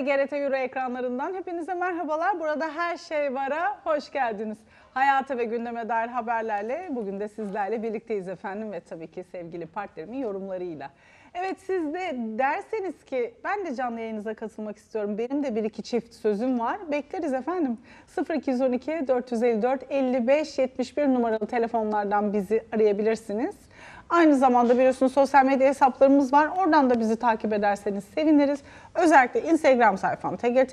ve GRT Euro ekranlarından hepinize merhabalar. Burada her şey vara hoş geldiniz. Hayata ve gündeme dair haberlerle bugün de sizlerle birlikteyiz efendim ve tabii ki sevgili partnerimin yorumlarıyla. Evet siz de derseniz ki ben de canlı yayınıza katılmak istiyorum. Benim de bir iki çift sözüm var. Bekleriz efendim. 0212 454 55 71 numaralı telefonlardan bizi arayabilirsiniz. Aynı zamanda biliyorsunuz sosyal medya hesaplarımız var. Oradan da bizi takip ederseniz seviniriz. Özellikle Instagram sayfam TGT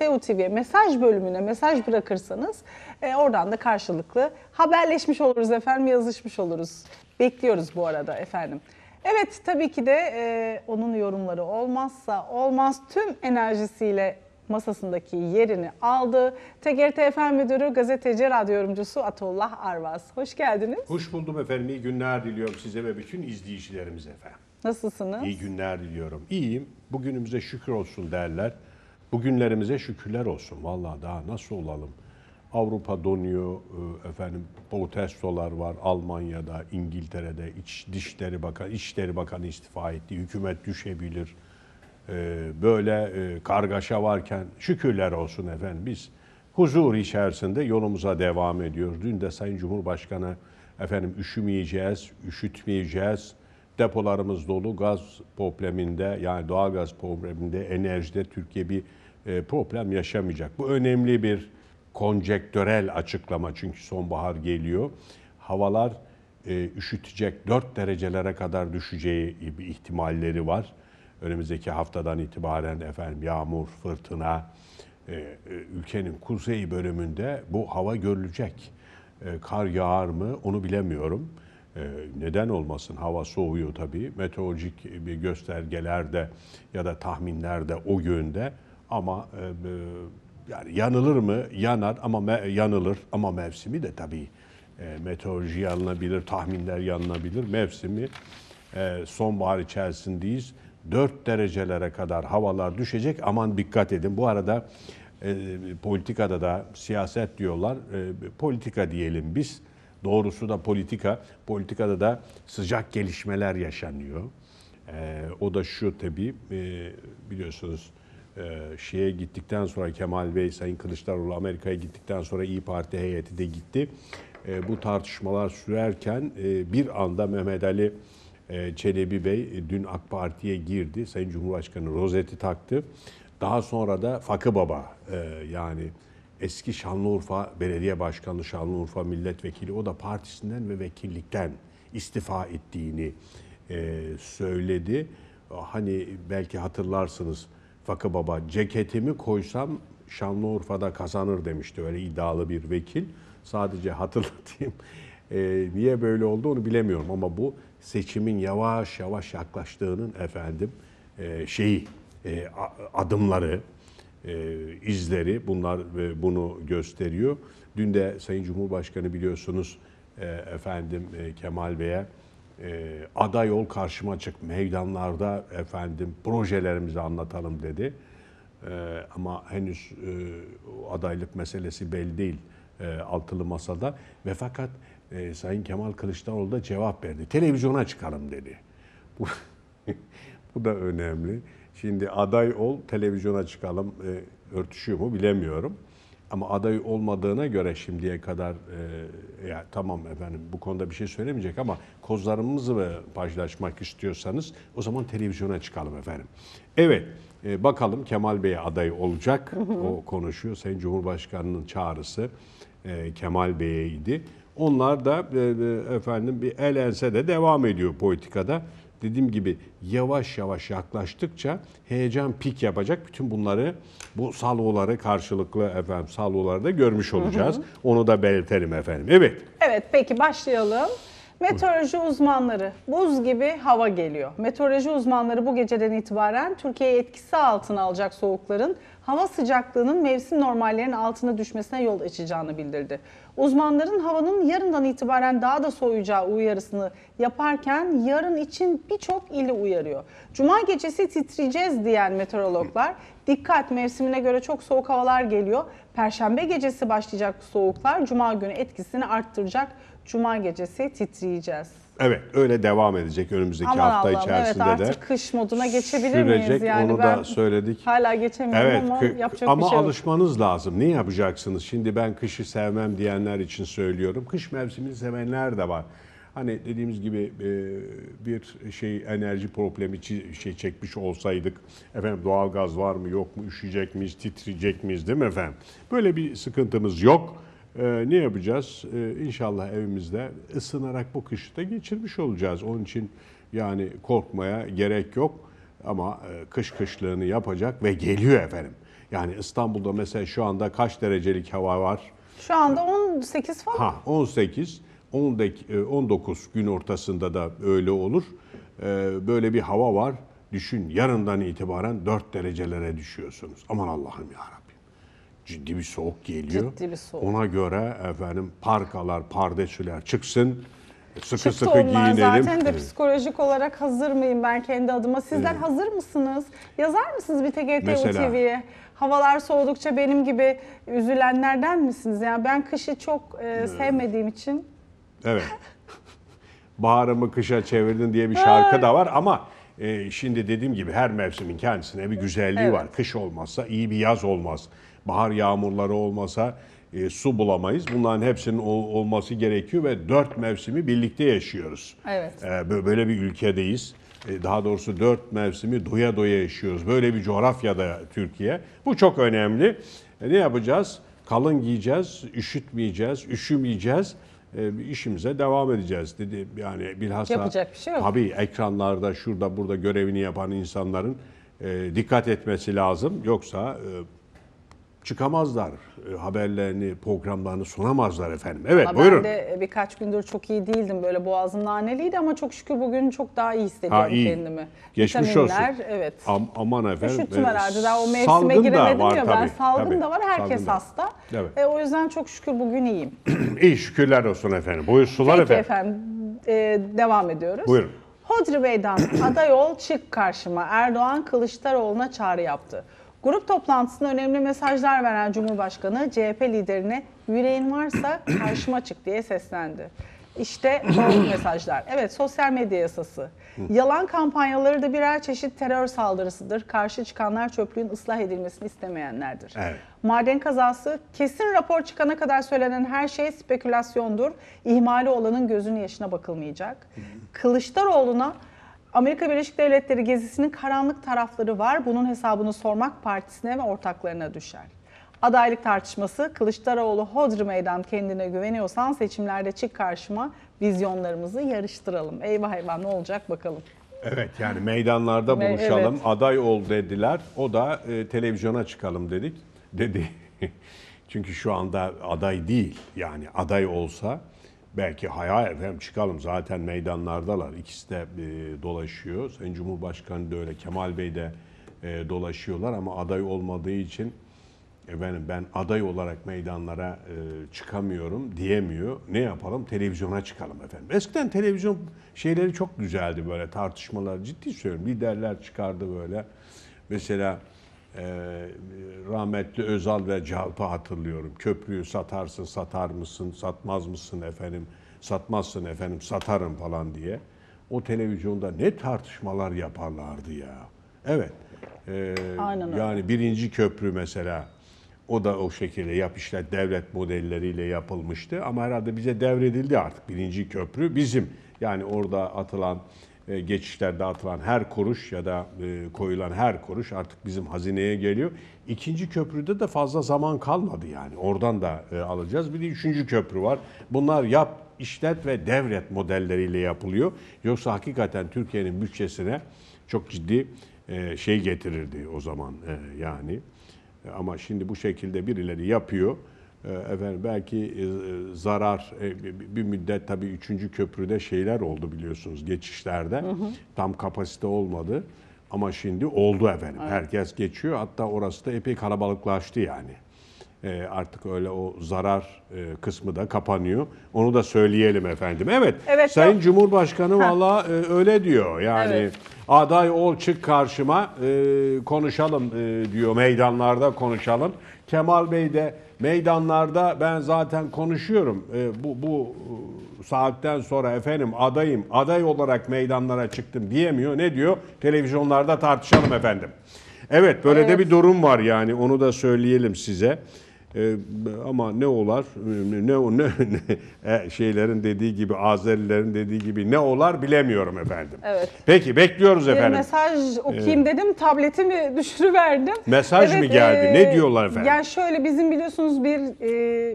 mesaj bölümüne mesaj bırakırsanız e, oradan da karşılıklı haberleşmiş oluruz efendim, yazışmış oluruz. Bekliyoruz bu arada efendim. Evet tabii ki de e, onun yorumları olmazsa olmaz tüm enerjisiyle masasındaki yerini aldı. TGRT FM Müdürü, gazeteci, radyo yorumcusu Atullah Arvas. Hoş geldiniz. Hoş buldum efendim. İyi günler diliyorum size ve bütün izleyicilerimize efendim. Nasılsınız? İyi günler diliyorum. İyiyim. Bugünümüze şükür olsun derler. Bugünlerimize şükürler olsun. Valla daha nasıl olalım? Avrupa donuyor, e, efendim protestolar var Almanya'da, İngiltere'de, İç, Dişleri Bakanı, İçişleri Bakanı istifa etti, hükümet düşebilir. Ee, böyle e, kargaşa varken şükürler olsun efendim biz huzur içerisinde yolumuza devam ediyoruz. Dün de Sayın Cumhurbaşkanı efendim üşümeyeceğiz, üşütmeyeceğiz. Depolarımız dolu gaz probleminde yani doğal gaz probleminde enerjide Türkiye bir e, problem yaşamayacak. Bu önemli bir konjektörel açıklama çünkü sonbahar geliyor. Havalar e, üşütecek 4 derecelere kadar düşeceği ihtimalleri var önümüzdeki haftadan itibaren efendim yağmur, fırtına e, e, ülkenin kuzey bölümünde bu hava görülecek. E, kar yağar mı onu bilemiyorum. E, neden olmasın? Hava soğuyor tabii. Meteorolojik bir göstergeler de ya da tahminler de o yönde ama e, e yani yanılır mı? Yanar ama me- yanılır ama mevsimi de tabii e, meteoroloji yanılabilir, tahminler yanılabilir. Mevsimi e, sonbahar içerisindeyiz. 4 derecelere kadar havalar düşecek. Aman dikkat edin. Bu arada e, politikada da siyaset diyorlar. E, politika diyelim biz. Doğrusu da politika. Politikada da sıcak gelişmeler yaşanıyor. E, o da şu tabii e, biliyorsunuz e, şeye gittikten sonra Kemal Bey, Sayın Kılıçdaroğlu Amerika'ya gittikten sonra İyi Parti heyeti de gitti. E, bu tartışmalar sürerken e, bir anda Mehmet Ali e, Çelebi Bey e, dün AK Parti'ye girdi. Sayın Cumhurbaşkanı rozeti taktı. Daha sonra da Fakı Baba e, yani eski Şanlıurfa Belediye Başkanı, Şanlıurfa Milletvekili o da partisinden ve vekillikten istifa ettiğini söyledi. Hani belki hatırlarsınız Fakı Baba ceketimi koysam Şanlıurfa'da kazanır demişti öyle iddialı bir vekil. Sadece hatırlatayım. niye böyle oldu onu bilemiyorum ama bu seçimin yavaş yavaş yaklaştığının efendim e, şeyi e, adımları e, izleri bunlar e, bunu gösteriyor. Dün de Sayın Cumhurbaşkanı biliyorsunuz e, efendim e, Kemal Bey'e e, ada yol karşıma çık meydanlarda efendim projelerimizi anlatalım dedi. E, ama henüz e, adaylık meselesi belli değil e, altılı masada ve fakat e, Sayın Kemal Kılıçdaroğlu da cevap verdi. Televizyona çıkalım dedi. Bu, bu da önemli. Şimdi aday ol, televizyona çıkalım e, örtüşüyor mu bilemiyorum. Ama aday olmadığına göre şimdiye kadar e, ya tamam efendim bu konuda bir şey söylemeyecek ama kozlarımızı paylaşmak istiyorsanız o zaman televizyona çıkalım efendim. Evet e, bakalım Kemal Bey aday olacak. O konuşuyor. Sayın Cumhurbaşkanı'nın çağrısı e, Kemal Bey'e idi. Onlar da e, e, efendim bir el ense de devam ediyor politikada. Dediğim gibi yavaş yavaş yaklaştıkça heyecan pik yapacak. Bütün bunları bu salvoları karşılıklı efendim salvoları da görmüş olacağız. Hı hı. Onu da belirtelim efendim. Evet. Evet peki başlayalım. Meteoroloji uzmanları buz gibi hava geliyor. Meteoroloji uzmanları bu geceden itibaren Türkiye'yi etkisi altına alacak soğukların hava sıcaklığının mevsim normallerinin altına düşmesine yol açacağını bildirdi. Uzmanların havanın yarından itibaren daha da soğuyacağı uyarısını yaparken yarın için birçok ili uyarıyor. Cuma gecesi titreyeceğiz diyen meteorologlar dikkat mevsimine göre çok soğuk havalar geliyor. Perşembe gecesi başlayacak soğuklar cuma günü etkisini arttıracak. Cuma gecesi titreyeceğiz. Evet öyle devam edecek önümüzdeki Aman hafta Allah'ım, içerisinde evet, de. artık kış moduna geçebilir sürecek, miyiz? Yani onu ben da söyledik. Hala geçemiyorum evet, ama yapacak ama bir şey alışmanız yok. lazım. Ne yapacaksınız? Şimdi ben kışı sevmem diyenler için söylüyorum. Kış mevsimini sevenler de var. Hani dediğimiz gibi e, bir şey enerji problemi şey çekmiş olsaydık efendim doğal gaz var mı yok mu üşüyecek miyiz titriyecek miyiz değil mi efendim? Böyle bir sıkıntımız yok. Ee, ne yapacağız? Ee, inşallah evimizde ısınarak bu kışı da geçirmiş olacağız. Onun için yani korkmaya gerek yok ama e, kış kışlığını yapacak ve geliyor efendim. Yani İstanbul'da mesela şu anda kaç derecelik hava var? Şu anda 18 falan. Ha 18, 19 e, gün ortasında da öyle olur. Ee, böyle bir hava var. Düşün yarından itibaren 4 derecelere düşüyorsunuz. Aman Allah'ım ya ciddi bir soğuk geliyor. Ciddi bir soğuk. Ona göre efendim parkalar, pardesüler çıksın. E, sıkı Çıktı sıkı onlar giyinelim. zaten de psikolojik olarak hazır mıyım ben kendi adıma? Sizler evet. hazır mısınız? Yazar mısınız bir tek ETV TV'ye? Havalar soğudukça benim gibi üzülenlerden misiniz? Yani ben kışı çok e, sevmediğim için. Evet. Baharımı kışa çevirdin diye bir şarkı da var ama e, şimdi dediğim gibi her mevsimin kendisine bir güzelliği evet. var. Kış olmazsa iyi bir yaz olmaz bahar yağmurları olmasa e, su bulamayız. Bunların hepsinin ol, olması gerekiyor ve dört mevsimi birlikte yaşıyoruz. Evet. E, böyle bir ülkedeyiz. E, daha doğrusu dört mevsimi doya doya yaşıyoruz. Böyle bir coğrafyada Türkiye. Bu çok önemli. E, ne yapacağız? Kalın giyeceğiz, üşütmeyeceğiz, üşümeyeceğiz e, işimize devam edeceğiz dedi. Yani bilhassa yapacak bir şey yok. Tabii ekranlarda şurada burada görevini yapan insanların e, dikkat etmesi lazım. Yoksa e, çıkamazlar. E, haberlerini, programlarını sunamazlar efendim. Evet Ama buyurun. Ben de birkaç gündür çok iyi değildim. Böyle boğazım naneliydi ama çok şükür bugün çok daha iyi hissediyorum ha, iyi. kendimi. Geçmiş Vitaminler, olsun. evet. Am, aman efendim. Üşüttüm e, herhalde. Daha o mevsime giremedim var, ya. Tabii, ben salgın tabii, da var. Herkes salgın hasta. Evet. E, o yüzden çok şükür bugün iyiyim. İyi şükürler olsun efendim. Buyursunlar Peki efendim. E, devam ediyoruz. Buyurun. Hodri Meydan, aday ol çık karşıma. Erdoğan Kılıçdaroğlu'na çağrı yaptı. Grup toplantısında önemli mesajlar veren Cumhurbaşkanı CHP liderine yüreğin varsa karşıma çık diye seslendi. İşte doğru mesajlar. Evet sosyal medya yasası. Yalan kampanyaları da birer çeşit terör saldırısıdır. Karşı çıkanlar çöplüğün ıslah edilmesini istemeyenlerdir. Evet. Maden kazası kesin rapor çıkana kadar söylenen her şey spekülasyondur. İhmali olanın gözünün yaşına bakılmayacak. Kılıçdaroğlu'na Amerika Birleşik Devletleri gezisinin karanlık tarafları var. Bunun hesabını sormak partisine ve ortaklarına düşer. Adaylık tartışması Kılıçdaroğlu hodri meydan kendine güveniyorsan seçimlerde çık karşıma vizyonlarımızı yarıştıralım. Eyvah eyvah ne olacak bakalım. Evet yani meydanlarda buluşalım. Evet. Aday ol dediler. O da e, televizyona çıkalım dedik. Dedi. Çünkü şu anda aday değil. Yani aday olsa belki hayal efendim çıkalım zaten meydanlardalar. İkisi de e, dolaşıyor. Sayın Cumhurbaşkanı da öyle, Kemal Bey de e, dolaşıyorlar ama aday olmadığı için efendim ben aday olarak meydanlara e, çıkamıyorum diyemiyor. Ne yapalım? Televizyona çıkalım efendim. Eskiden televizyon şeyleri çok güzeldi böyle tartışmalar ciddi söylüyorum. Liderler çıkardı böyle. Mesela ee, rahmetli Özal ve Cavp'ı hatırlıyorum. Köprüyü satarsın, satar mısın, satmaz mısın efendim, satmazsın efendim, satarım falan diye. O televizyonda ne tartışmalar yaparlardı ya. Evet. Ee, yani birinci köprü mesela o da o şekilde yap devlet modelleriyle yapılmıştı ama herhalde bize devredildi artık birinci köprü bizim. Yani orada atılan e, geçişlerde atılan her kuruş ya da e, koyulan her kuruş artık bizim hazineye geliyor. İkinci köprüde de fazla zaman kalmadı yani. Oradan da e, alacağız. Bir de üçüncü köprü var. Bunlar yap, işlet ve devret modelleriyle yapılıyor. Yoksa hakikaten Türkiye'nin bütçesine çok ciddi şey getirirdi o zaman yani. Ama şimdi bu şekilde birileri yapıyor. Ee, efendim belki e, e, zarar e, bir müddet tabii üçüncü köprüde şeyler oldu biliyorsunuz geçişlerde. Hı hı. Tam kapasite olmadı ama şimdi oldu efendim. Evet. Herkes geçiyor. Hatta orası da epey kalabalıklaştı yani. Ee, artık öyle o zarar kısmı da kapanıyor. Onu da söyleyelim efendim. Evet. evet Sayın yok. Cumhurbaşkanı valla öyle diyor. Yani evet. aday ol çık karşıma konuşalım diyor. Meydanlarda konuşalım. Kemal Bey de Meydanlarda ben zaten konuşuyorum. E, bu, bu e, saatten sonra efendim adayım, aday olarak meydanlara çıktım diyemiyor. Ne diyor? Televizyonlarda tartışalım efendim. Evet böyle evet. de bir durum var yani onu da söyleyelim size. Ee, ama ne olar ne o ne, ne e, şeylerin dediği gibi Azerilerin dediği gibi ne olar bilemiyorum efendim. Evet. Peki bekliyoruz bir efendim. Mesaj ee, okuyayım ee, dedim tabletimi düşürüverdim. Mesaj evet, mı geldi? E, ne diyorlar efendim? Yani şöyle bizim biliyorsunuz bir e,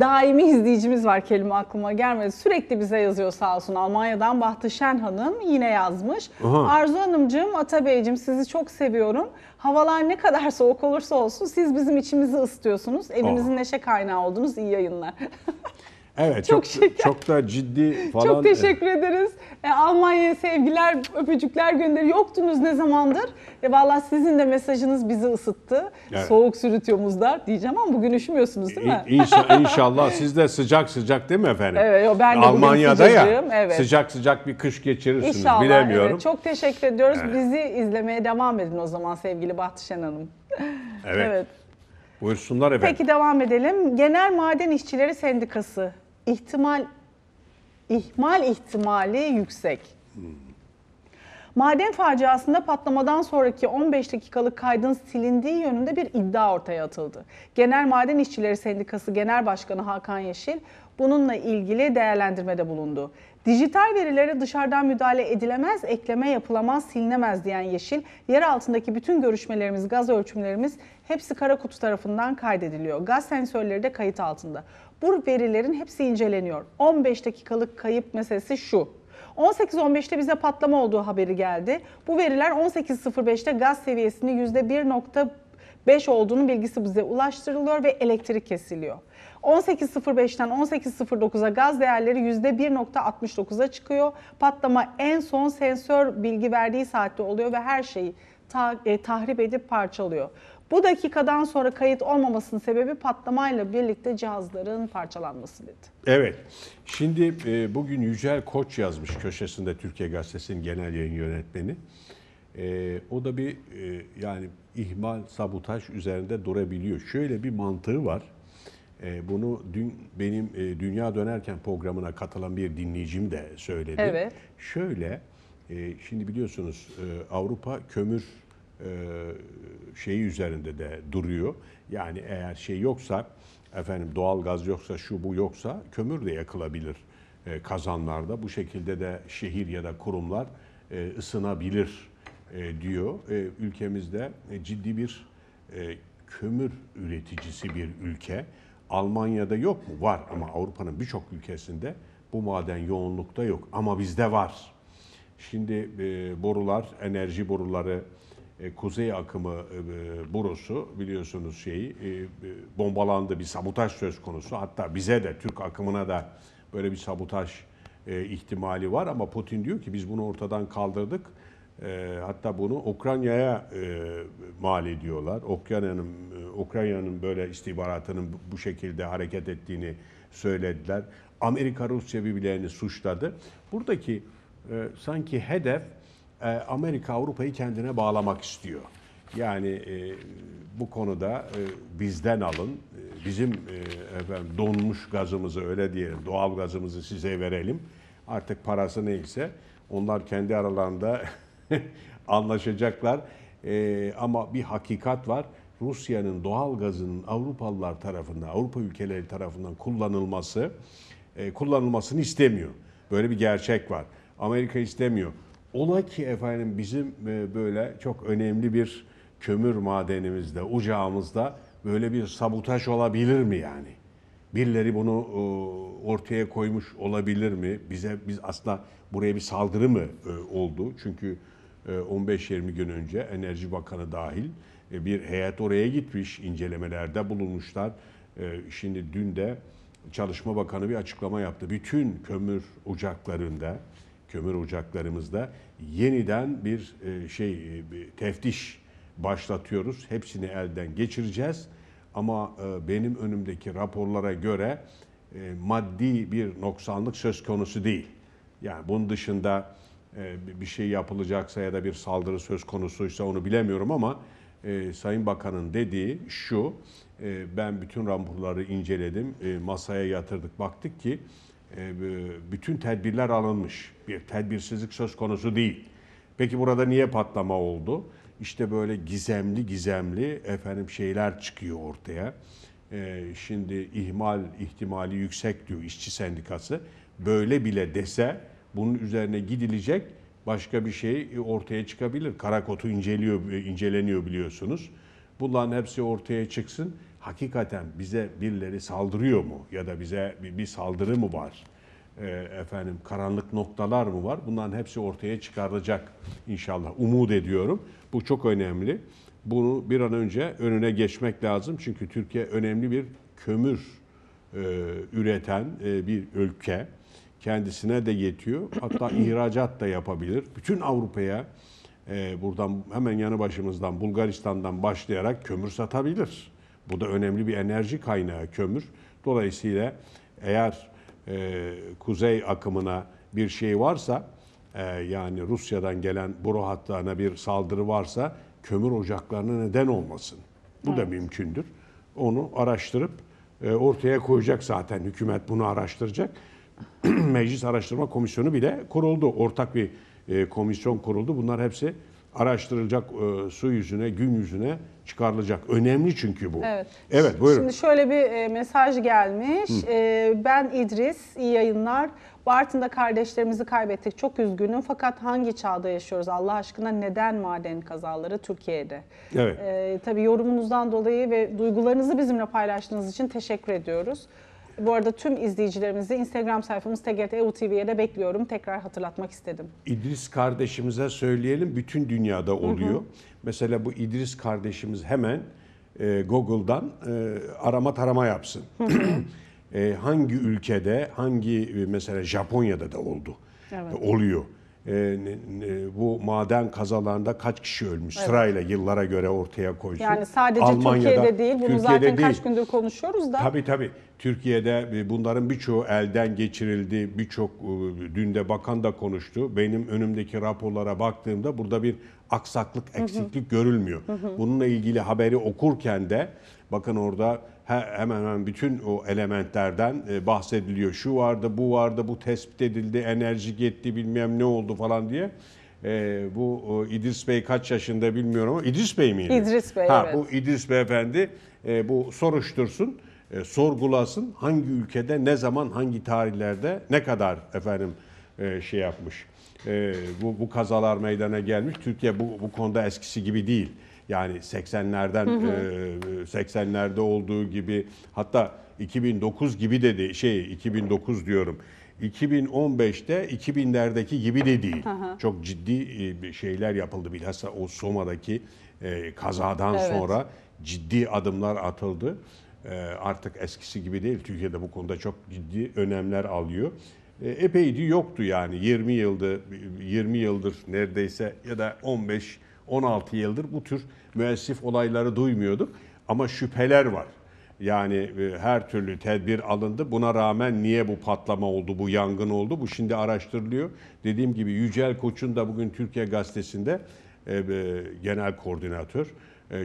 daimi izleyicimiz var kelime aklıma gelmedi. Sürekli bize yazıyor sağ olsun Almanya'dan Bahtı Şen Hanım yine yazmış. Aha. Arzu Hanımcığım, Atabeyciğim sizi çok seviyorum. Havalar ne kadar soğuk olursa olsun siz bizim içimizi ısıtıyorsunuz. Evimizin Aa. neşe kaynağı oldunuz. İyi yayınlar. Evet çok çok, çok da ciddi falan. Çok teşekkür ederiz. E, Almanya'ya sevgiler, öpücükler gönder. Yoktunuz ne zamandır? E, Valla sizin de mesajınız bizi ısıttı. Evet. Soğuk sürütüyormuzlar diyeceğim ama bugün üşümüyorsunuz değil mi? İnşa, inşallah siz de sıcak sıcak değil mi efendim? Evet yo, ben de Almanya'da ya evet. sıcak sıcak bir kış geçirirsiniz İnşallah, bilemiyorum. Evet. Çok teşekkür ediyoruz. Evet. Bizi izlemeye devam edin o zaman sevgili Bahtişen Hanım. Evet. evet. Buyursunlar efendim. Peki devam edelim. Genel Maden İşçileri Sendikası ihtimal ihmal ihtimali yüksek. Maden faciasında patlamadan sonraki 15 dakikalık kaydın silindiği yönünde bir iddia ortaya atıldı. Genel Maden İşçileri Sendikası Genel Başkanı Hakan Yeşil bununla ilgili değerlendirmede bulundu. Dijital verilere dışarıdan müdahale edilemez, ekleme yapılamaz, silinemez diyen Yeşil, yer altındaki bütün görüşmelerimiz, gaz ölçümlerimiz hepsi kara kutu tarafından kaydediliyor. Gaz sensörleri de kayıt altında. Bu verilerin hepsi inceleniyor. 15 dakikalık kayıp meselesi şu. 18.15'te bize patlama olduğu haberi geldi. Bu veriler 18.05'te gaz seviyesinin %1.5 olduğunu bilgisi bize ulaştırılıyor ve elektrik kesiliyor. 18.05'ten 18.09'a gaz değerleri %1.69'a çıkıyor. Patlama en son sensör bilgi verdiği saatte oluyor ve her şeyi ta, e, tahrip edip parçalıyor. Bu dakikadan sonra kayıt olmamasının sebebi patlamayla birlikte cihazların parçalanması dedi. Evet. Şimdi e, bugün Yücel Koç yazmış köşesinde Türkiye Gazetesi'nin genel yayın yönetmeni. E, o da bir e, yani ihmal, sabotaj üzerinde durabiliyor. Şöyle bir mantığı var. E, bunu dün benim e, Dünya Dönerken programına katılan bir dinleyicim de söyledi. Evet. Şöyle, e, şimdi biliyorsunuz e, Avrupa kömür e, şeyi üzerinde de duruyor. Yani eğer şey yoksa efendim doğal gaz yoksa şu bu yoksa kömür de yakılabilir e, kazanlarda. Bu şekilde de şehir ya da kurumlar e, ısınabilir diyor. Ülkemizde ciddi bir kömür üreticisi bir ülke. Almanya'da yok mu? Var ama Avrupa'nın birçok ülkesinde bu maden yoğunlukta yok ama bizde var. Şimdi borular, enerji boruları e, kuzey akımı e, e, borusu biliyorsunuz şeyi e, e, bombalandı bir sabotaj söz konusu. Hatta bize de Türk akımına da böyle bir sabotaj e, ihtimali var ama Putin diyor ki biz bunu ortadan kaldırdık. E, hatta bunu Ukrayna'ya e, mal ediyorlar. Ukrayna'nın Ukrayna'nın böyle istihbaratının bu şekilde hareket ettiğini söylediler. Amerika Rusya birbirlerini suçladı. Buradaki e, sanki hedef e, Amerika Avrupa'yı kendine bağlamak istiyor. Yani e, bu konuda e, bizden alın, e, bizim e, efendim, donmuş gazımızı öyle diyelim, doğal gazımızı size verelim. Artık parası neyse onlar kendi aralarında anlaşacaklar. E, ama bir hakikat var. Rusya'nın doğal gazının Avrupalılar tarafından, Avrupa ülkeleri tarafından kullanılması, e, kullanılmasını istemiyor. Böyle bir gerçek var. Amerika istemiyor. Ola ki efendim bizim e, böyle çok önemli bir kömür madenimizde, ucağımızda böyle bir sabotaj olabilir mi yani? Birileri bunu e, ortaya koymuş olabilir mi? Bize biz aslında buraya bir saldırı mı e, oldu? Çünkü 15-20 gün önce Enerji Bakanı dahil bir heyet oraya gitmiş, incelemelerde bulunmuşlar. Şimdi dün de Çalışma Bakanı bir açıklama yaptı. Bütün kömür ocaklarında kömür ocaklarımızda yeniden bir e, şey e, bir teftiş başlatıyoruz. Hepsini elden geçireceğiz. Ama e, benim önümdeki raporlara göre maddi bir noksanlık söz konusu değil. Yani bunun dışında bir şey yapılacaksa ya da bir saldırı söz konusuysa onu bilemiyorum ama Sayın Bakan'ın dediği şu, ben bütün raporları inceledim, masaya yatırdık, baktık ki e, e, bütün tedbirler alınmış. Bir tedbirsizlik söz konusu değil. Peki burada niye patlama oldu? İşte böyle gizemli gizemli efendim şeyler çıkıyor ortaya. E, şimdi ihmal ihtimali yüksek diyor işçi sendikası. Böyle bile dese bunun üzerine gidilecek başka bir şey ortaya çıkabilir. Karakotu inceliyor, inceleniyor biliyorsunuz. Bunların hepsi ortaya çıksın hakikaten bize birileri saldırıyor mu ya da bize bir, bir saldırı mı var? E, efendim karanlık noktalar mı var? Bunların hepsi ortaya çıkarılacak inşallah. Umut ediyorum. Bu çok önemli. Bunu bir an önce önüne geçmek lazım. Çünkü Türkiye önemli bir kömür e, üreten e, bir ülke. Kendisine de yetiyor. Hatta ihracat da yapabilir. Bütün Avrupa'ya e, buradan hemen yanı başımızdan Bulgaristan'dan başlayarak kömür satabilir. Bu da önemli bir enerji kaynağı kömür. Dolayısıyla eğer e, kuzey akımına bir şey varsa e, yani Rusya'dan gelen boru hattına bir saldırı varsa kömür ocaklarına neden olmasın. Bu evet. da mümkündür. Onu araştırıp e, ortaya koyacak zaten hükümet bunu araştıracak. Meclis Araştırma Komisyonu bile kuruldu. Ortak bir e, komisyon kuruldu. Bunlar hepsi araştırılacak, e, su yüzüne, gün yüzüne çıkarılacak. Önemli çünkü bu. Evet. Evet buyurun. Şimdi şöyle bir e, mesaj gelmiş. E, ben İdris, iyi yayınlar. Bartın'da kardeşlerimizi kaybettik. Çok üzgünüm. Fakat hangi çağda yaşıyoruz? Allah aşkına neden maden kazaları Türkiye'de? Evet. E, tabii yorumunuzdan dolayı ve duygularınızı bizimle paylaştığınız için teşekkür ediyoruz. Bu arada tüm izleyicilerimizi Instagram sayfamız TGT e UTV'ye de bekliyorum. Tekrar hatırlatmak istedim. İdris kardeşimize söyleyelim bütün dünyada oluyor. Hı hı. Mesela bu İdris kardeşimiz hemen e, Google'dan e, arama tarama yapsın. Hı hı. e, hangi ülkede, hangi e, mesela Japonya'da da oldu. Evet. oluyor ee, bu maden kazalarında kaç kişi ölmüş evet. sırayla yıllara göre ortaya koydu. Yani sadece Almanya'da, Türkiye'de değil bunu Türkiye'de zaten değil. kaç gündür konuşuyoruz da. Tabii tabii. Türkiye'de e, bunların birçoğu elden geçirildi. Birçok e, dün de bakan da konuştu. Benim önümdeki raporlara baktığımda burada bir aksaklık, eksiklik hı hı. görülmüyor. Hı hı. Bununla ilgili haberi okurken de bakın orada hemen hemen bütün o elementlerden e, bahsediliyor. Şu vardı, bu vardı, bu tespit edildi, enerji gitti bilmem ne oldu falan diye. E, bu İdris Bey kaç yaşında bilmiyorum ama İdris Bey miydi? İdris Bey ha, evet. Bu İdris Beyefendi e, bu soruştursun, e, sorgulasın hangi ülkede, ne zaman, hangi tarihlerde, ne kadar efendim şey yapmış. bu, bu kazalar meydana gelmiş. Türkiye bu, bu konuda eskisi gibi değil. Yani 80'lerden e, 80'lerde olduğu gibi hatta 2009 gibi dedi şey 2009 diyorum. 2015'te 2000'lerdeki gibi de değil. Aha. Çok ciddi e, şeyler yapıldı bilhassa o Soma'daki e, kazadan evet. sonra ciddi adımlar atıldı. E, artık eskisi gibi değil. Türkiye'de bu konuda çok ciddi önemler alıyor. E, epeydi yoktu yani 20 yıldır 20 yıldır neredeyse ya da 15 16 yıldır bu tür müessif olayları duymuyorduk ama şüpheler var. Yani e, her türlü tedbir alındı. Buna rağmen niye bu patlama oldu, bu yangın oldu? Bu şimdi araştırılıyor. Dediğim gibi Yücel Koç'un da bugün Türkiye Gazetesi'nde e, e, genel koordinatör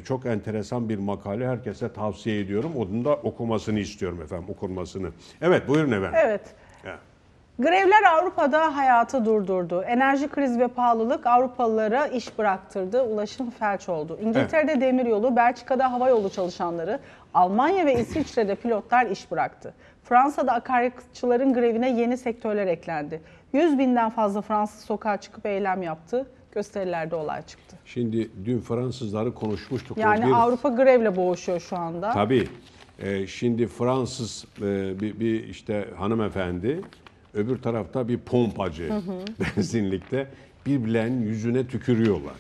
çok enteresan bir makale herkese tavsiye ediyorum. Onun da okumasını istiyorum efendim, okunmasını. Evet buyurun efendim. Evet. Grevler Avrupa'da hayatı durdurdu. Enerji krizi ve pahalılık Avrupalılara iş bıraktırdı. Ulaşım felç oldu. İngiltere'de evet. demiryolu, Belçika'da hava yolu çalışanları, Almanya ve İsviçre'de pilotlar iş bıraktı. Fransa'da akaryakıtçıların grevine yeni sektörler eklendi. 100 binden fazla Fransız sokağa çıkıp eylem yaptı. Gösterilerde olay çıktı. Şimdi dün Fransızları konuşmuştuk. Yani bir... Avrupa grevle boğuşuyor şu anda. Tabii. Ee, şimdi Fransız e, bir, bir işte hanımefendi Öbür tarafta bir pompacı hı hı. benzinlikte birbirlerinin yüzüne tükürüyorlar.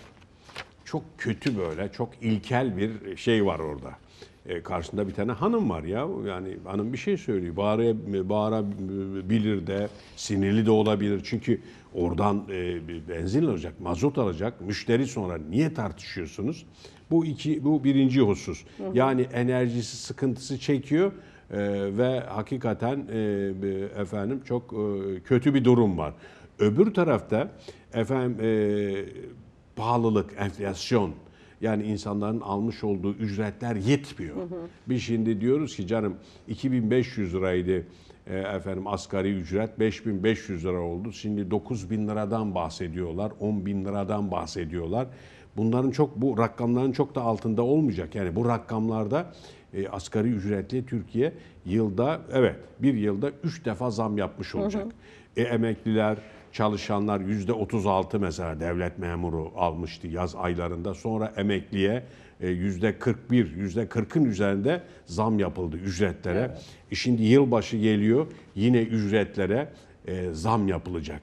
Çok kötü böyle, çok ilkel bir şey var orada. E, karşında bir tane hanım var ya. Yani hanım bir şey söylüyor. Bağıra, bağırabilir de, sinirli de olabilir. Çünkü oradan e, benzin alacak, mazot alacak. Müşteri sonra niye tartışıyorsunuz? Bu iki bu birinci husus. Hı hı. Yani enerjisi sıkıntısı çekiyor ee, ve hakikaten e, efendim çok e, kötü bir durum var. Öbür tarafta efendim e, pahalılık, enflasyon yani insanların almış olduğu ücretler yetmiyor. Hı hı. Biz şimdi diyoruz ki canım 2500 liraydı e, efendim asgari ücret 5500 lira oldu. Şimdi 9000 liradan bahsediyorlar, 10.000 liradan bahsediyorlar. Bunların çok bu rakamların çok da altında olmayacak. Yani bu rakamlarda e, asgari ücretli Türkiye yılda evet bir yılda 3 defa zam yapmış olacak. Hı hı. E, emekliler, çalışanlar yüzde 36 mesela devlet memuru almıştı yaz aylarında. Sonra emekliye e, yüzde 41, yüzde 40'ın üzerinde zam yapıldı ücretlere. Evet. E şimdi yılbaşı geliyor yine ücretlere e, zam yapılacak.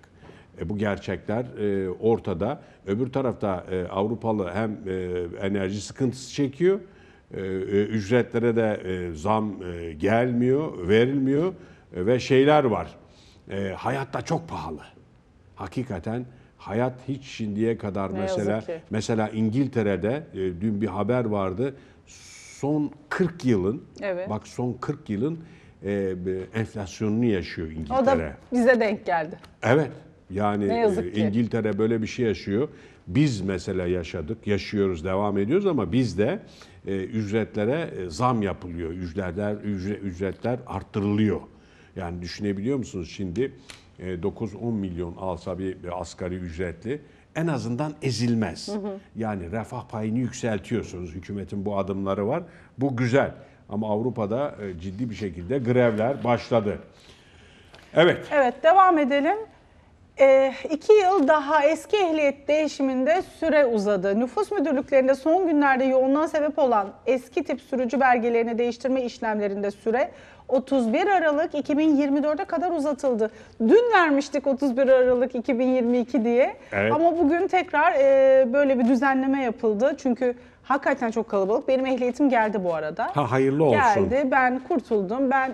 E, bu gerçekler e, ortada. Öbür tarafta e, Avrupalı hem e, enerji sıkıntısı çekiyor ee, e, ücretlere de e, zam e, gelmiyor, verilmiyor ve şeyler var. Hayatta çok pahalı. Hakikaten hayat hiç şimdiye kadar ne mesela mesela İngiltere'de dün bir haber vardı. Son 40 yılın evet. bak son 40 yılın enflasyonunu yaşıyor İngiltere. O da bize denk geldi. Evet. Yani İngiltere böyle bir şey yaşıyor. Biz mesela yaşadık, yaşıyoruz, devam ediyoruz ama bizde e, ücretlere e, zam yapılıyor. Ücretler ücret, ücretler arttırılıyor. Yani düşünebiliyor musunuz şimdi e, 9-10 milyon alsa bir, bir asgari ücretli en azından ezilmez. Hı hı. Yani refah payını yükseltiyorsunuz. Hükümetin bu adımları var. Bu güzel. Ama Avrupa'da e, ciddi bir şekilde grevler başladı. Evet. Evet devam edelim. E, iki yıl daha eski ehliyet değişiminde süre uzadı. Nüfus müdürlüklerinde son günlerde yoğunluğa sebep olan eski tip sürücü belgelerini değiştirme işlemlerinde süre 31 Aralık 2024'e kadar uzatıldı. Dün vermiştik 31 Aralık 2022 diye evet. ama bugün tekrar e, böyle bir düzenleme yapıldı. Çünkü hakikaten çok kalabalık. Benim ehliyetim geldi bu arada. Ha hayırlı olsun. Geldi ben kurtuldum ben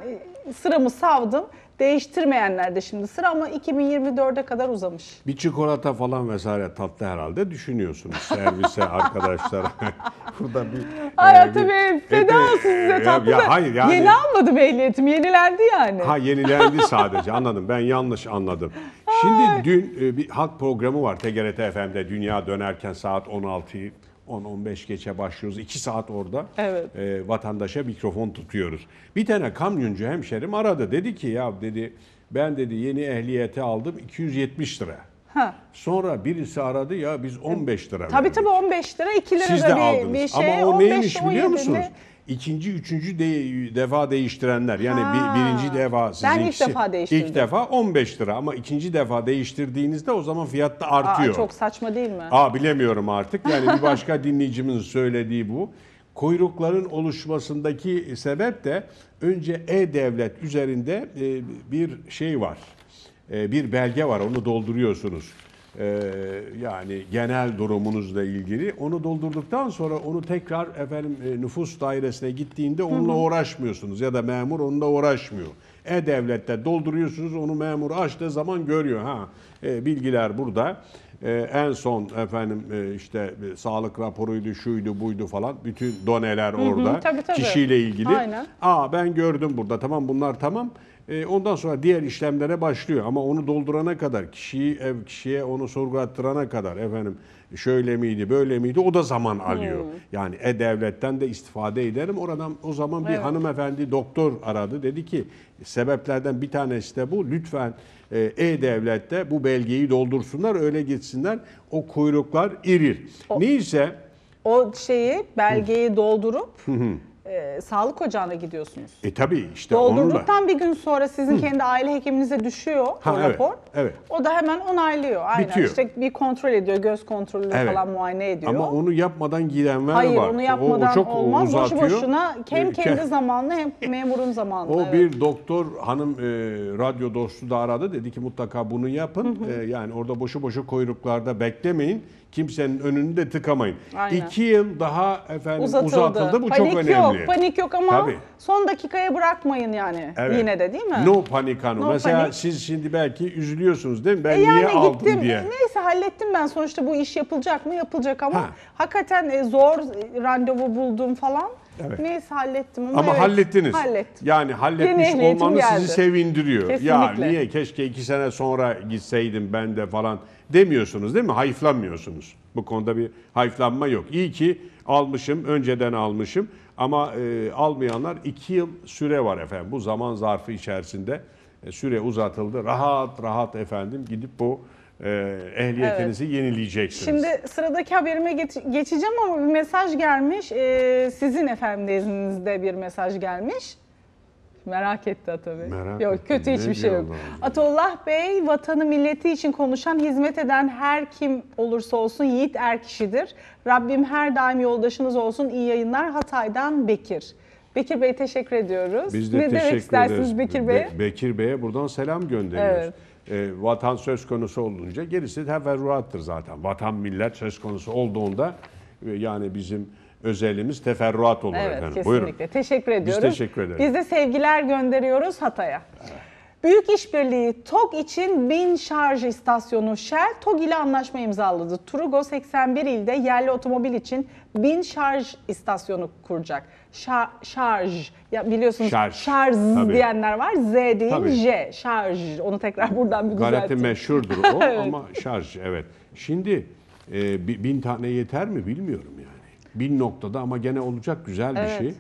e, sıramı savdım. Değiştirmeyenlerde şimdi sıra ama 2024'e kadar uzamış. Bir çikolata falan vesaire tatlı herhalde düşünüyorsunuz servise arkadaşlar. Burada bir Ay e, bir- tabii feda olsun size e, tatlı. ya hayır yani- Yeni almadım ehliyetim yenilendi yani. Ha yenilendi sadece anladım ben yanlış anladım. Şimdi dün e, bir halk programı var TGRT FM'de Dünya Dönerken saat 16'yı 10-15 geçe başlıyoruz. 2 saat orada evet. e, vatandaşa mikrofon tutuyoruz. Bir tane kamyoncu hemşerim aradı. Dedi ki ya dedi ben dedi yeni ehliyeti aldım 270 lira. Ha. Sonra birisi aradı ya biz 15 lira. Tabii verdik. tabii 15 lira 2 lira Siz de bir, aldınız. bir şey. Ama o 15, neymiş biliyor 17'de... musunuz? ikinci, üçüncü de, defa değiştirenler. Yani Ha. bir, birinci defa sizin Ben ilk ikisi- defa değiştirdim. ilk defa 15 lira ama ikinci defa değiştirdiğinizde o zaman fiyat da Aa, artıyor. çok saçma değil mi? Aa bilemiyorum artık. Yani bir başka dinleyicimin söylediği bu. Kuyrukların oluşmasındaki sebep de önce e-devlet üzerinde e, bir şey var. E, bir belge var onu dolduruyorsunuz e, yani genel durumunuzla ilgili onu doldurduktan sonra onu tekrar efendim e, nüfus dairesine gittiğinde onunla hı hı. uğraşmıyorsunuz ya da memur onunla uğraşmıyor. E-Devlet'te dolduruyorsunuz onu memur açtığı zaman görüyor ha e, bilgiler burada. E, en son efendim e, işte e, sağlık raporuydu şuydu buydu falan bütün doneler orada hı hı, tabii, tabii. kişiyle ilgili. Aynen. Aa ben gördüm burada tamam bunlar tamam. E, ondan sonra diğer işlemlere başlıyor ama onu doldurana kadar kişiyi ev kişiye onu sorgulattırana kadar efendim şöyle miydi böyle miydi o da zaman alıyor. Hmm. Yani e-devletten de istifade ederim. Oradan o zaman bir evet. hanımefendi doktor aradı. Dedi ki sebeplerden bir tanesi de bu. Lütfen e, e-devlette bu belgeyi doldursunlar öyle gitsinler. O kuyruklar irir. O, Neyse o şeyi belgeyi doldurup e, sağlık ocağına gidiyorsunuz. E tabii işte Doldurduktan onunla. bir gün sonra sizin Hı. kendi aile hekiminize düşüyor ha, o rapor. Evet. O da hemen onaylıyor. Aynen. Bitiyor. İşte bir kontrol ediyor, göz kontrolü evet. falan muayene ediyor. Ama onu yapmadan gidenler Hayır, var. Hayır onu yapmadan o, o çok olmaz. Uzatıyor. Boşu boşuna hem ee, kendi zamanlı hem memurun zamanlı. O evet. bir doktor hanım e, radyo dostu da aradı. Dedi ki mutlaka bunu yapın. E, yani orada boşu boşu kuyruklarda beklemeyin kimsenin önünde tıkamayın. Aynen. İki yıl daha efendim uzatıldı. uzatıldı. Bu panik çok önemli. Panik yok, panik yok ama Tabii. son dakikaya bırakmayın yani evet. yine de değil mi? No panik hanım. No Mesela panik. siz şimdi belki üzülüyorsunuz değil mi? Ben e niye yani aldım gittim. diye. Neyse hallettim ben sonuçta bu iş yapılacak mı yapılacak ama ha. hakikaten e, zor randevu buldum falan. Evet. Neyse hallettim ama. Ama evet, hallettiniz. Hallettim. Yani halletmiş Yeni ehliyetim olmanız geldi. sizi sevindiriyor. Ya niye keşke iki sene sonra gitseydim ben de falan demiyorsunuz değil mi? Hayıflanmıyorsunuz. Bu konuda bir hayıflanma yok. İyi ki almışım, önceden almışım. Ama e, almayanlar iki yıl süre var efendim. Bu zaman zarfı içerisinde e, süre uzatıldı. Rahat rahat efendim gidip bu ee, ehliyetinizi evet. yenileyeceksiniz. Şimdi sıradaki haberime geç, geçeceğim ama bir mesaj gelmiş. E, sizin efendim izninizde bir mesaj gelmiş. Merak etti Atabey. Merak yok ettim. kötü hiçbir şey yok. Atollah Bey vatanı milleti için konuşan, hizmet eden her kim olursa olsun yiğit er kişidir. Rabbim her daim yoldaşınız olsun. İyi yayınlar Hatay'dan Bekir. Bekir Bey teşekkür ediyoruz. Biz de ne teşekkür demek istersiniz ederiz. Bekir Bey'e? Be Bekir Bey'e buradan selam gönderiyoruz. Evet e, vatan söz konusu olunca gerisi teferruattır zaten. Vatan millet söz konusu olduğunda e, yani bizim özelimiz teferruat olur evet, efendim. Kesinlikle. Buyurun. Teşekkür ediyoruz. Biz teşekkür ederiz. Biz de sevgiler gönderiyoruz Hatay'a. Evet. Büyük işbirliği TOG için bin şarj istasyonu Shell TOG ile anlaşma imzaladı. Trugo 81 ilde yerli otomobil için bin şarj istasyonu kuracak. şarj ya biliyorsunuz şarj, şarj diyenler var. Z değil Tabii. J. Şarj. Onu tekrar buradan bir düzelteyim. Gayet meşhurdur o ama şarj evet. Şimdi e, bin tane yeter mi bilmiyorum yani. Bin noktada ama gene olacak güzel bir evet. şey.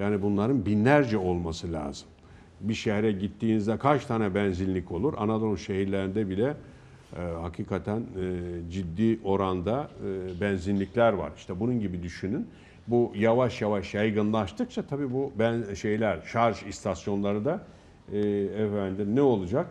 Yani bunların binlerce olması lazım bir şehre gittiğinizde kaç tane benzinlik olur? Anadolu şehirlerinde bile e, hakikaten e, ciddi oranda e, benzinlikler var. İşte bunun gibi düşünün. Bu yavaş yavaş yaygınlaştıkça tabii bu ben şeyler şarj istasyonları da e, efendim ne olacak?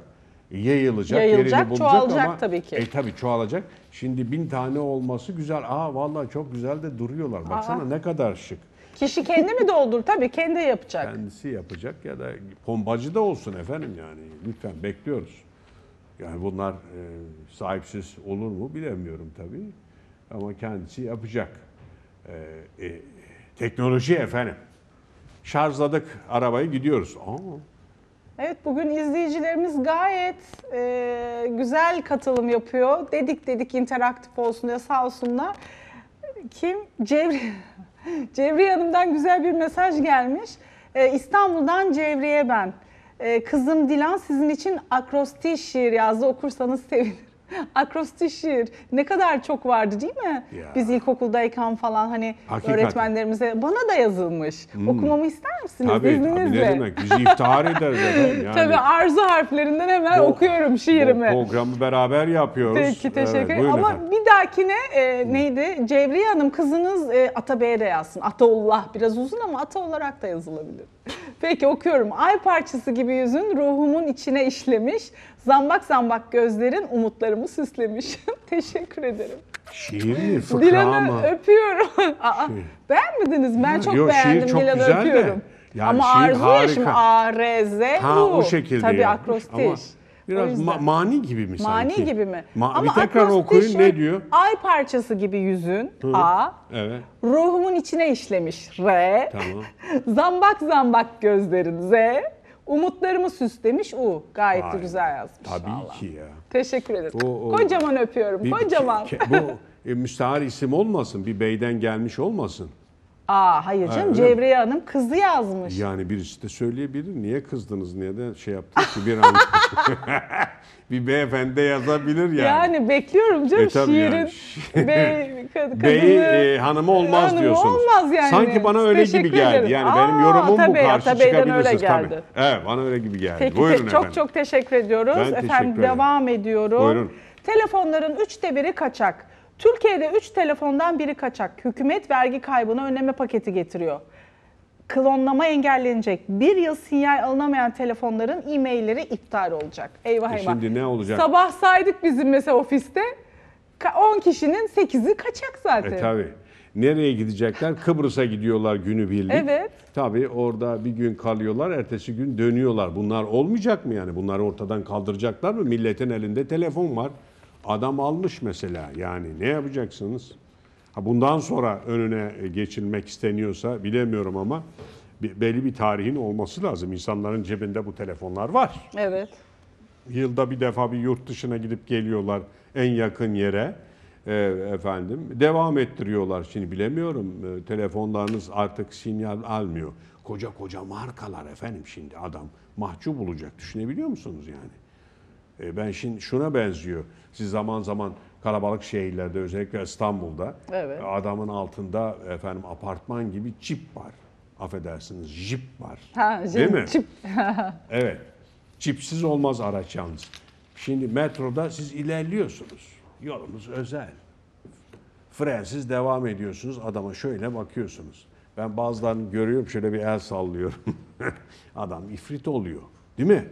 Yayılacak, Yayılacak yerini bulacak çoğalacak ama, tabii ki. E tabii çoğalacak. Şimdi bin tane olması güzel. Aa vallahi çok güzel de duruyorlar. Baksana Aha. ne kadar şık. Kişi kendi mi doldur? Tabii kendi yapacak. Kendisi yapacak ya da pompacı da olsun efendim yani. Lütfen bekliyoruz. Yani bunlar e, sahipsiz olur mu bilemiyorum tabii. Ama kendisi yapacak. E, e, teknoloji efendim. Şarjladık arabayı gidiyoruz. Aa, Evet bugün izleyicilerimiz gayet e, güzel katılım yapıyor. Dedik dedik interaktif olsun diye sağ olsunlar. Kim? Cevri. Cevriye Hanım'dan güzel bir mesaj gelmiş. Ee, İstanbul'dan Cevriye ben. Ee, kızım Dilan sizin için akrostiş şiir yazdı. Okursanız sevinirim. Akrostişir ne kadar çok vardı değil mi? Ya. Biz ilkokuldayken falan hani Hakikaten. öğretmenlerimize bana da yazılmış. Hmm. Okumamı ister misiniz? Tabii, İzninizle. ne demek bizi iftihar ederiz efendim. Yani. Tabii arzu harflerinden hemen bu, okuyorum şiirimi. Bu programı beraber yapıyoruz. Peki teşekkür ederim. Ama efendim. bir dahakine e, neydi? Cevriye Hanım kızınız e, Atabey'e de yazsın. Ataullah biraz uzun ama ata olarak da yazılabilir. Peki okuyorum. Ay parçası gibi yüzün ruhumun içine işlemiş. Zambak zambak gözlerin umutlarımı süslemiş. Teşekkür ederim. Şiir mi? Fıkra Dilan'ı mı? öpüyorum. Aa, Şiir. beğenmediniz. Ben çok Yok, şiir beğendim. çok Dilan'ı güzel de. Yani Ama şiir arzu ya harika. şimdi A, R, Z, Ha, o şekilde Tabii yani. akrostiş. Ama Biraz ma- mani gibi mi mani sanki? Mani gibi mi? Ma- Ama bir tekrar okuyun ne şey, diyor? Ay parçası gibi yüzün Hı. A. Evet. Ruhumun içine işlemiş R. Tamam. zambak zambak gözlerin Z. Umutlarımı süslemiş U. Gayet Vay, güzel yazmış. Tabii Allah. ki ya. Teşekkür ederim. O, o, Kocaman öpüyorum. Bir, Kocaman. Ke, bu e, müstahar isim olmasın. Bir beyden gelmiş olmasın. Aa hayır canım Aynen. Cevriye Hanım kızı yazmış. Yani birisi de söyleyebilir. Niye kızdınız? Niye de şey yaptınız ki bir an. bir beyefendi de yazabilir yani. Yani bekliyorum canım E, şiirin yani. bey, kad- Beyi e, hanımı olmaz hanımı diyorsunuz. olmaz yani. Sanki bana öyle Teşekkür gibi geldi. ederim. Yani benim yorumum tabii, bu karşı tabii, beyden çıkabilirsiniz öyle tabii. geldi. Evet bana öyle gibi geldi. Peki Buyurun te- çok çok teşekkür ediyoruz. Ben teşekkür efendim ederim. devam ediyorum. Buyurun. Telefonların üçte biri kaçak. Türkiye'de 3 telefondan biri kaçak. Hükümet vergi kaybını önleme paketi getiriyor. Klonlama engellenecek. Bir yıl sinyal alınamayan telefonların e-mailleri iptal olacak. Eyvah e eyvah. Şimdi ne olacak? Sabah saydık bizim mesela ofiste. 10 kişinin 8'i kaçak zaten. E tabi. Nereye gidecekler? Kıbrıs'a gidiyorlar Günü günübirlik. Evet. Tabi orada bir gün kalıyorlar, ertesi gün dönüyorlar. Bunlar olmayacak mı yani? Bunları ortadan kaldıracaklar mı? Milletin elinde telefon var. Adam almış mesela yani ne yapacaksınız? Ha bundan sonra önüne e, geçilmek isteniyorsa bilemiyorum ama belli bir tarihin olması lazım. İnsanların cebinde bu telefonlar var. Evet. Yılda bir defa bir yurt dışına gidip geliyorlar en yakın yere e, efendim devam ettiriyorlar. Şimdi bilemiyorum e, telefonlarınız artık sinyal almıyor. Koca koca markalar efendim şimdi adam mahcup olacak düşünebiliyor musunuz yani? E, ben şimdi şuna benziyor. Siz zaman zaman kalabalık şehirlerde özellikle İstanbul'da evet. adamın altında efendim apartman gibi çip var. Affedersiniz jip var. Ha, jip, Değil mi? Çip. evet. Çipsiz olmaz araç yalnız. Şimdi metroda siz ilerliyorsunuz. Yolumuz özel. Frensiz devam ediyorsunuz. Adama şöyle bakıyorsunuz. Ben bazılarını görüyorum şöyle bir el sallıyorum. Adam ifrit oluyor. Değil mi?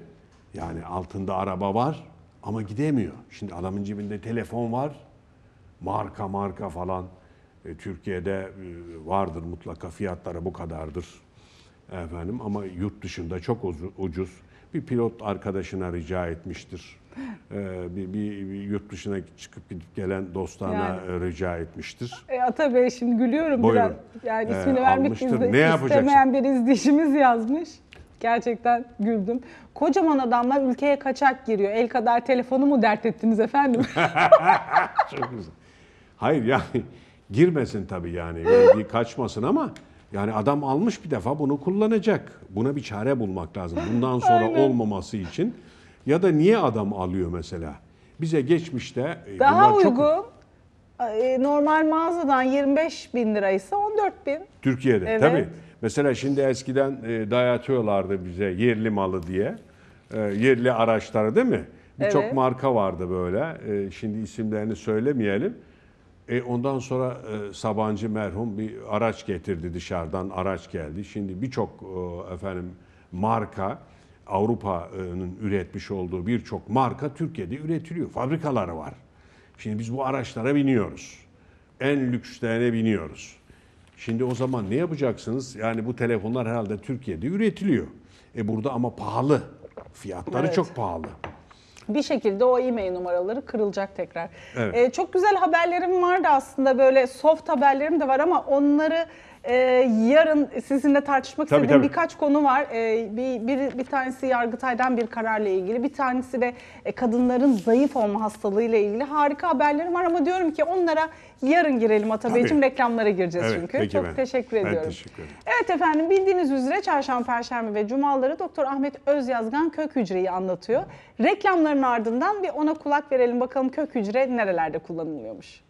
Yani altında araba var ama gidemiyor. Şimdi adamın cebinde telefon var. Marka marka falan. E, Türkiye'de e, vardır mutlaka fiyatları bu kadardır. Efendim ama yurt dışında çok ucuz. Bir pilot arkadaşına rica etmiştir. Ee, bir, bir, bir yurt dışına çıkıp gidip gelen dostlarına yani. E, rica etmiştir. E, Ata Bey şimdi gülüyorum Buyurun. biraz. Yani e, ismini ee, vermek izle, ne istemeyen bir izleyicimiz yazmış. Gerçekten güldüm. Kocaman adamlar ülkeye kaçak giriyor. El kadar telefonu mu dert ettiniz efendim? Çok güzel. Hayır yani girmesin tabii yani. yani kaçmasın ama yani adam almış bir defa bunu kullanacak. Buna bir çare bulmak lazım. Bundan sonra Aynen. olmaması için. Ya da niye adam alıyor mesela? Bize geçmişte... E, Daha uygun. Çok... E, normal mağazadan 25 bin liraysa 14 bin. Türkiye'de evet. tabii. Mesela şimdi eskiden e, dayatıyorlardı bize yerli malı diye. E, yerli araçları değil mi? Birçok evet. marka vardı böyle. E, şimdi isimlerini söylemeyelim. E ondan sonra e, Sabancı merhum bir araç getirdi dışarıdan araç geldi. Şimdi birçok e, efendim marka Avrupa'nın üretmiş olduğu birçok marka Türkiye'de üretiliyor. Fabrikaları var. Şimdi biz bu araçlara biniyoruz. En lükslerine biniyoruz. Şimdi o zaman ne yapacaksınız? Yani bu telefonlar herhalde Türkiye'de üretiliyor. E burada ama pahalı. Fiyatları evet. çok pahalı bir şekilde o e-mail numaraları kırılacak tekrar. Evet. Ee, çok güzel haberlerim vardı aslında böyle soft haberlerim de var ama onları ee, yarın sizinle tartışmak tabii, istediğim tabii. birkaç konu var. Ee, bir, bir, bir tanesi Yargıtay'dan bir kararla ilgili, bir tanesi de e, kadınların zayıf olma hastalığıyla ilgili harika haberlerim var ama diyorum ki onlara yarın girelim Atabeyciğim. Reklamlara gireceğiz evet, çünkü. Çok ben. teşekkür ediyorum. teşekkür ederim. Evet efendim bildiğiniz üzere çarşamba, perşembe ve cumaları Doktor Ahmet Özyazgan kök hücreyi anlatıyor. Reklamların ardından bir ona kulak verelim bakalım kök hücre nerelerde kullanılıyormuş.